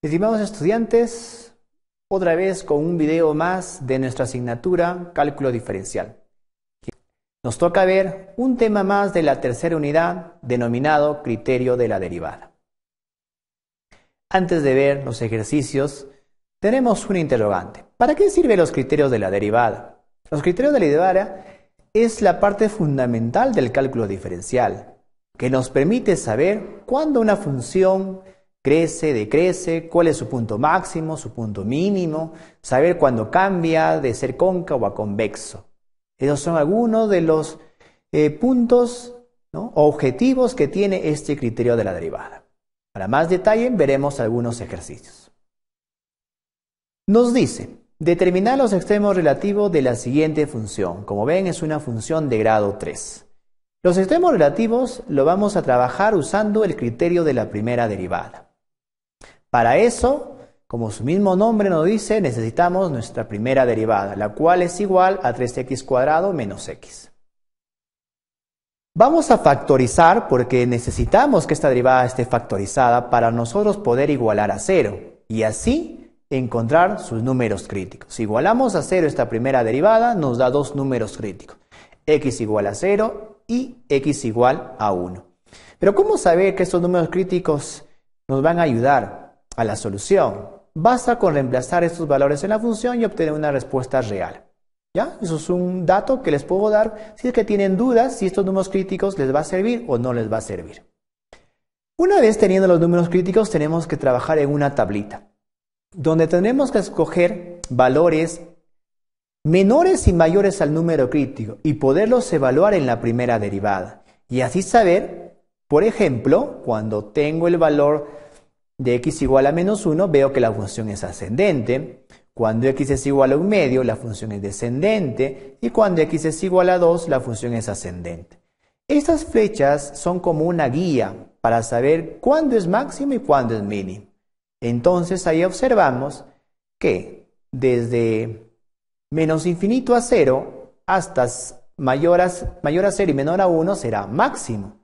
Estimados estudiantes, otra vez con un video más de nuestra asignatura Cálculo Diferencial. Nos toca ver un tema más de la tercera unidad denominado Criterio de la Derivada. Antes de ver los ejercicios, tenemos un interrogante. ¿Para qué sirven los criterios de la derivada? Los criterios de la derivada es la parte fundamental del cálculo diferencial, que nos permite saber cuándo una función crece, decrece, cuál es su punto máximo, su punto mínimo, saber cuándo cambia de ser cóncavo a convexo. Esos son algunos de los eh, puntos objetivos que tiene este criterio de la derivada. Para más detalle veremos algunos ejercicios. Nos dice, determinar los extremos relativos de la siguiente función. Como ven es una función de grado 3. Los extremos relativos lo vamos a trabajar usando el criterio de la primera derivada. Para eso, como su mismo nombre nos dice, necesitamos nuestra primera derivada, la cual es igual a 3x cuadrado menos x. Vamos a factorizar porque necesitamos que esta derivada esté factorizada para nosotros poder igualar a cero y así encontrar sus números críticos. Si igualamos a cero esta primera derivada, nos da dos números críticos, x igual a 0 y x igual a 1. Pero ¿cómo saber que estos números críticos nos van a ayudar a la solución. Basta con reemplazar estos valores en la función y obtener una respuesta real. ¿Ya? Eso es un dato que les puedo dar si es que tienen dudas si estos números críticos les va a servir o no les va a servir. Una vez teniendo los números críticos tenemos que trabajar en una tablita donde tenemos que escoger valores menores y mayores al número crítico y poderlos evaluar en la primera derivada y así saber, por ejemplo, cuando tengo el valor de x igual a menos 1, veo que la función es ascendente. Cuando x es igual a un medio, la función es descendente. Y cuando x es igual a 2, la función es ascendente. Estas flechas son como una guía para saber cuándo es máximo y cuándo es mínimo. Entonces ahí observamos que desde menos infinito a 0 hasta mayor a, mayor a 0 y menor a 1 será máximo.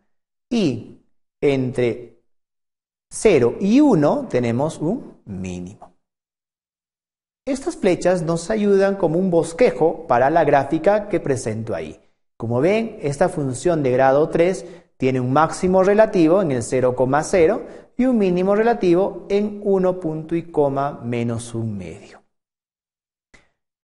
Y entre 0 y 1 tenemos un mínimo. Estas flechas nos ayudan como un bosquejo para la gráfica que presento ahí. Como ven, esta función de grado 3 tiene un máximo relativo en el 0,0 y un mínimo relativo en 1 y coma menos un medio.